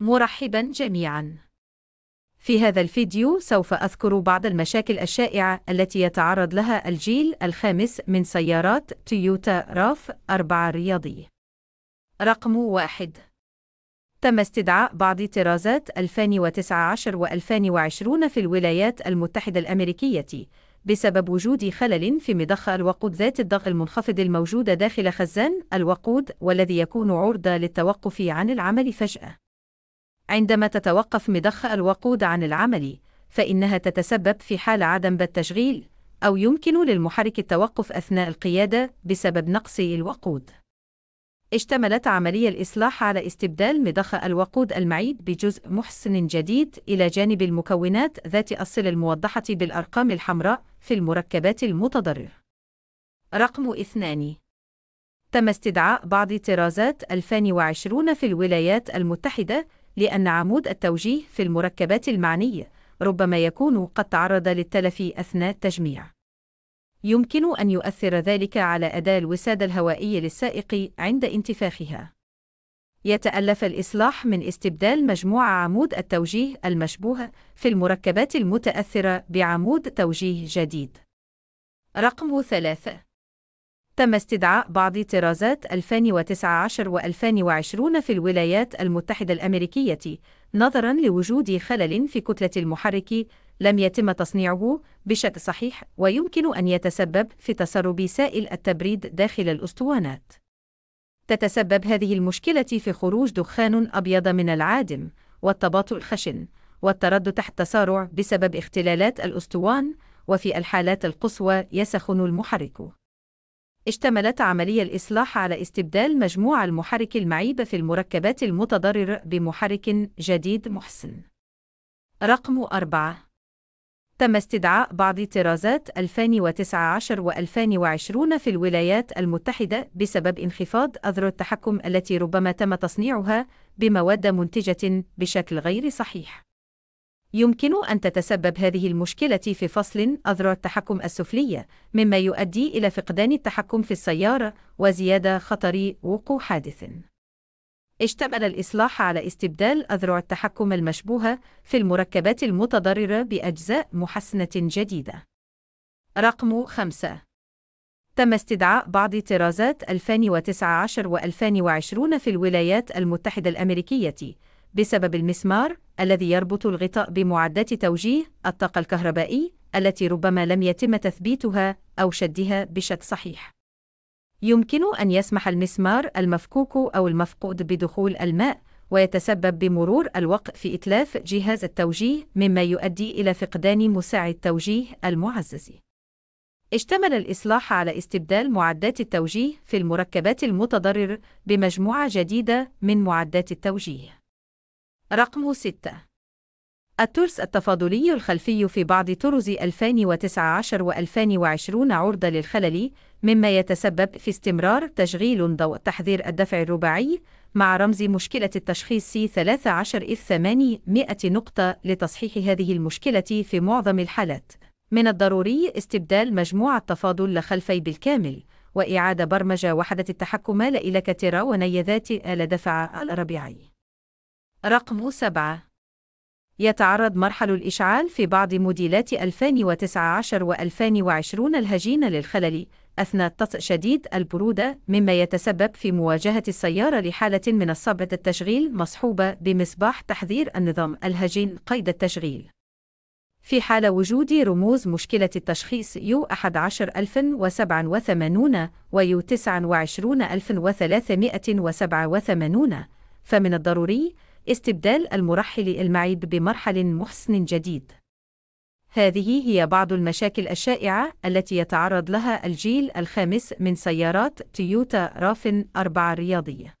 مرحبا جميعا في هذا الفيديو سوف أذكر بعض المشاكل الشائعة التي يتعرض لها الجيل الخامس من سيارات تويوتا راف 4 الرياضي رقم واحد تم استدعاء بعض طرازات 2019 و2020 في الولايات المتحدة الأمريكية بسبب وجود خلل في مضخة الوقود ذات الضغط المنخفض الموجودة داخل خزان الوقود والذي يكون عرضة للتوقف عن العمل فجأة. عندما تتوقف مضخة الوقود عن العمل، فإنها تتسبب في حال عدم بالتشغيل، أو يمكن للمحرك التوقف أثناء القيادة بسبب نقص الوقود. اشتملت عملية الإصلاح على استبدال مضخة الوقود المعيد بجزء محسن جديد إلى جانب المكونات ذات أصل الموضحة بالأرقام الحمراء في المركبات المتضررة. رقم 2 تم استدعاء بعض طرازات 2020 في الولايات المتحدة لأن عمود التوجيه في المركبات المعنية ربما يكون قد تعرض للتلف أثناء التجميع. يمكن أن يؤثر ذلك على أداء الوسادة الهوائية للسائق عند انتفاخها. يتألف الإصلاح من استبدال مجموعة عمود التوجيه المشبوهة في المركبات المتأثرة بعمود توجيه جديد. رقم ثلاثة تم استدعاء بعض طرازات 2019 و 2020 في الولايات المتحدة الأمريكية نظراً لوجود خلل في كتلة المحرك لم يتم تصنيعه بشكل صحيح ويمكن أن يتسبب في تسرب سائل التبريد داخل الأسطوانات. تتسبب هذه المشكلة في خروج دخان أبيض من العادم والتباطؤ الخشن والتردد تحت تسارع بسبب اختلالات الأسطوان وفي الحالات القصوى يسخن المحرك. اشتملت عملية الإصلاح على استبدال مجموع المحرك المعيب في المركبات المتضرر بمحرك جديد محسن. رقم 4 تم استدعاء بعض طرازات 2019 و 2020 في الولايات المتحدة بسبب انخفاض أذر التحكم التي ربما تم تصنيعها بمواد منتجة بشكل غير صحيح. يمكن أن تتسبب هذه المشكلة في فصل أذرع التحكم السفلية، مما يؤدي إلى فقدان التحكم في السيارة وزيادة خطر وقوع حادث. اشتمل الإصلاح على استبدال أذرع التحكم المشبوهة في المركبات المتضررة بأجزاء محسنة جديدة. رقم 5 تم استدعاء بعض طرازات 2019 و2020 في الولايات المتحدة الأمريكية بسبب المسمار الذي يربط الغطاء بمعدات توجيه الطاقة الكهربائي التي ربما لم يتم تثبيتها أو شدها بشكل صحيح. يمكن أن يسمح المسمار المفكوك أو المفقود بدخول الماء ويتسبب بمرور الوقت في إتلاف جهاز التوجيه مما يؤدي إلى فقدان مساعد توجيه المعزز. اشتمل الإصلاح على استبدال معدات التوجيه في المركبات المتضرر بمجموعة جديدة من معدات التوجيه. رقم 6 الترس التفاضلي الخلفي في بعض طرز 2019 و 2020 عرضة للخلل مما يتسبب في استمرار تشغيل ضوء تحذير الدفع الرباعي مع رمز مشكلة التشخيص C13 إف 800 نقطة لتصحيح هذه المشكلة في معظم الحالات من الضروري استبدال مجموعة تفاضل لخلفي بالكامل وإعادة برمجة وحدة التحكم لإلكترا ونيذات آل دفع الربيعي رقم 7 يتعرض مرحل الإشعال في بعض موديلات 2019 و 2020 الهجين للخلل أثناء الطقس شديد البرودة مما يتسبب في مواجهة السيارة لحالة من الصعب التشغيل مصحوبة بمصباح تحذير النظام الهجين قيد التشغيل في حال وجود رموز مشكلة التشخيص يو 11087 ويو 29387 فمن الضروري استبدال المرحل المعيب بمرحل محسن جديد. هذه هي بعض المشاكل الشائعة التي يتعرض لها الجيل الخامس من سيارات تويوتا رافن 4 الرياضية.